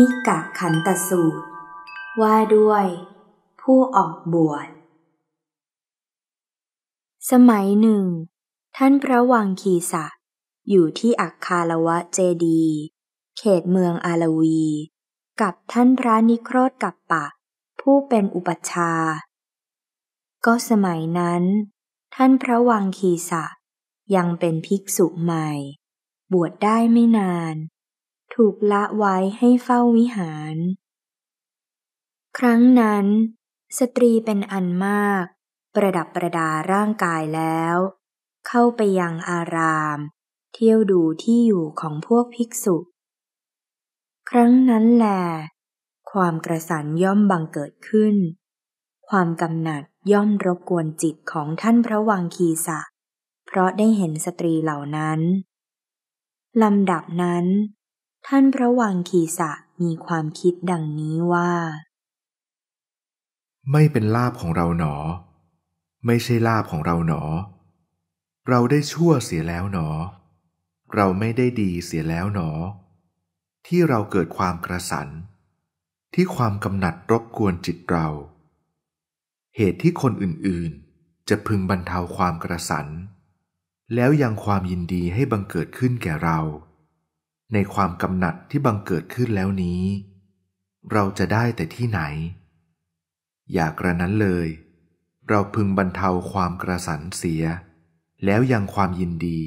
นิกะขันตสูตร ว่าด้วย ผู้ออกบวชสมัยหนึ่ง ท่านพระวังคีสะอยู่ที่อักคาลวะเจดี เขตเมืองอาลวี กับท่านพระนิโครธกับปะ ผู้เป็นอุปชา ก็สมัยนั้น ท่านพระวังคีสะยังเป็นภิกษุใหม่ บวชได้ไม่นานถูกละไว้ให้เฝ้าวิหาร ครั้งนั้นสตรีเป็นอันมาก ประดับประดาร่างกายแล้ว เข้าไปยังอาราม เที่ยวดูที่อยู่ของพวกภิกษุ ครั้งนั้นแหลความกระสันย่อมบังเกิดขึ้น ความกำหนัดย่อมรบกวนจิตของท่านพระวังคีสะเพราะได้เห็นสตรีเหล่านั้นลำดับนั้นท่านพระวังคีสะมีความคิดดังนี้ว่า ไม่เป็นลาบของเราหนอ ไม่ใช่ลาบของเราหนอ เราได้ชั่วเสียแล้วหนอ เราไม่ได้ดีเสียแล้วหนอ ที่เราเกิดความกระสันที่ความกำหนัดรบกวนจิตเรา เหตุที่คนอื่นๆ จะพึงบรรเทาความกระสันแล้วยังความยินดีให้บังเกิดขึ้นแก่เราในความกำหนัดที่บังเกิดขึ้นแล้วนี้ เราจะได้แต่ที่ไหน อย่ากระนั้นเลย เราพึงบรรเทาความกระสันเสีย แล้วยังความยินดี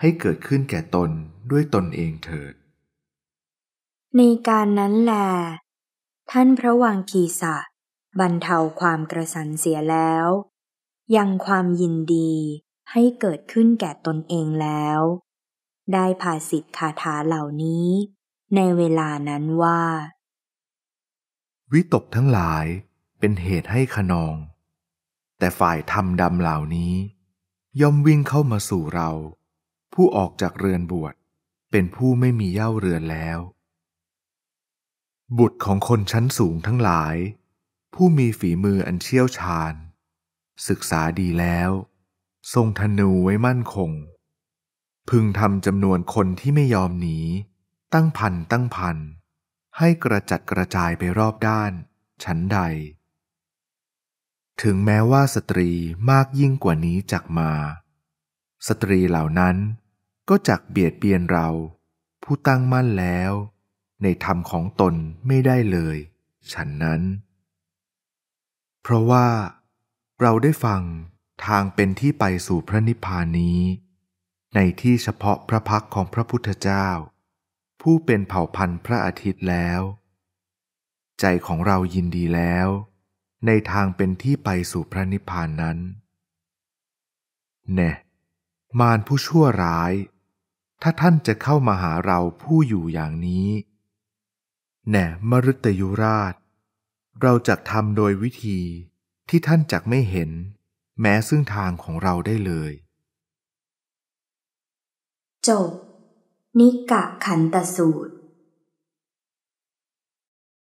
ให้เกิดขึ้นแก่ตนด้วยตนเองเถิด ในการนั้นแหลท่านพระวังคีสะบรรเทาความกระสันเสียแล้ว ยังความยินดีให้เกิดขึ้นแก่ตนเองแล้วได้ภาสิทธคาถาเหล่านี้ในเวลานั้นว่า วิตกทั้งหลายเป็นเหตุให้ขนอง แต่ฝ่ายธรรมดำเหล่านี้ย่อมวิ่งเข้ามาสู่เรา ผู้ออกจากเรือนบวชเป็นผู้ไม่มีเย่าเรือนแล้ว บุตรของคนชั้นสูงทั้งหลาย ผู้มีฝีมืออันเชี่ยวชาญ ศึกษาดีแล้ว ทรงธนูไว้มั่นคงพึงทำจำนวนคนที่ไม่ยอมหนีตั้งพันตั้งพันให้กระจัดกระจายไปรอบด้านชั้นใด ถึงแม้ว่าสตรีมากยิ่งกว่านี้จักมา สตรีเหล่านั้นก็จักเบียดเบียนเราผู้ตั้งมั่นแล้ว ในธรรมของตนไม่ได้เลยฉันนั้น เพราะว่าเราได้ฟังทางเป็นที่ไปสู่พระนิพพานนี้ในที่เฉพาะพระพักของพระพุทธเจ้า ผู้เป็นเผ่าพันธุ์พระอาทิตย์แล้ว ใจของเรายินดีแล้ว ในทางเป็นที่ไปสู่พระนิพพานนั้นแน่มารผู้ชั่วร้าย ถ้าท่านจะเข้ามาหาเราผู้อยู่อย่างนี้ แน่มรุตยุราช เราจะทำโดยวิธีที่ท่านจักไม่เห็น แม้ซึ่งทางของเราได้เลยจบนิกะขันตสูตร